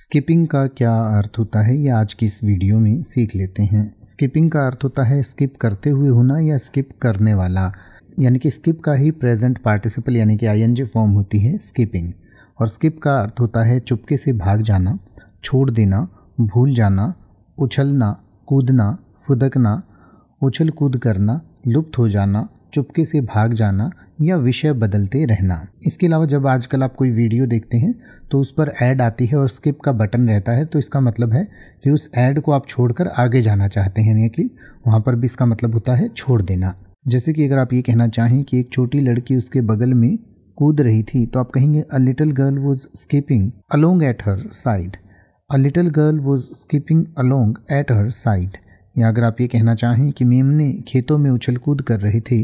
skipping का क्या अर्थ होता है ये आज की इस वीडियो में सीख लेते हैं स्किपिंग का अर्थ होता है स्किप करते हुए होना या स्किप करने वाला यानी कि स्किप का ही प्रेजेंट पार्टिसिपल यानी कि आईएनजी फॉर्म होती है स्किपिंग और स्किप का अर्थ होता है चुपके से भाग जाना छोड़ देना भूल जाना उछलना कूदना फुदकना उछल कूद करना लुप्त हो जाना चुपके से भाग जाना या विषय बदलते रहना इसके अलावा जब आजकल आप कोई वीडियो देखते हैं तो उस पर ऐड आती है और स्किप का बटन रहता है तो इसका मतलब है कि उस ऐड को आप छोड़कर आगे जाना चाहते हैं यानी कि वहाँ पर भी इसका मतलब होता है छोड़ देना जैसे कि अगर आप ये कहना चाहें कि एक छोटी लड़की उसके बगल में कूद रही थी तो आप कहेंगे a little girl was skipping along at her side a little girl was skipping along at her side या अगर आप ये कहना चाहें कि मेम ने खेतों में उछल कूद कर रही थी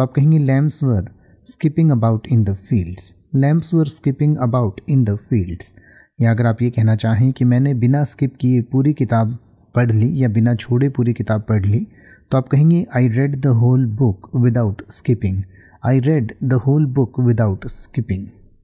तो आप कहेंगे lambs were skipping about in the fields lambs were skipping about in the fields या अगर आप ये कहना चाहें कि मैंने बिना स्किप किए पूरी किताब पढ़ ली या बिना छोड़े पूरी किताब पढ़ ली तो आप कहेंगे I read the whole book without skipping I read the whole book without skipping